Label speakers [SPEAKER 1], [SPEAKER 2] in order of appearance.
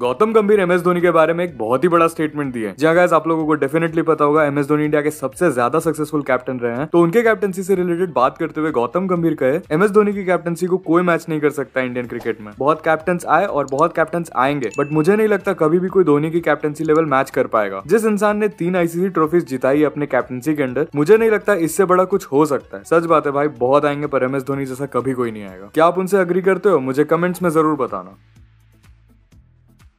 [SPEAKER 1] गौतम गंभीर M S Dhoni के बारे में एक बहुत ही बड़ा स्टेटमेंट दिए जहाँ गैस आप लोगों को डेफिनेटली पता होगा एम एस धोनी इंडिया के सबसे ज्यादा सक्सेसफुल कैप्टन रहे हैं तो उनके कैप्टनसी से रिलेटेड बात करते हुए गौतम गंभीर कहे एम एस धोनी की कैप्टनसी को कोई मैच नहीं कर सकता इंडियन क्रिकेट में बहुत कैप्टन आए और बहुत कैप्टन आएंगे बट मुझे नहीं लगता कभी भी कोई धोनी की कैप्टनसी लेवल मैच कर पाएगा जिस इंसान ने तीन आईसीसी ट्रॉफीज जिताई है अपने कैप्टनसी के अंडर मुझे नहीं लगता इससे बड़ा कुछ हो सकता है सच बात है भाई बहुत आएंगे पर एम एस धोनी जैसा कभी कोई नहीं आएगा क्या आप उनसे अग्री करते हो मुझे कमेंट्स में जरूर बताना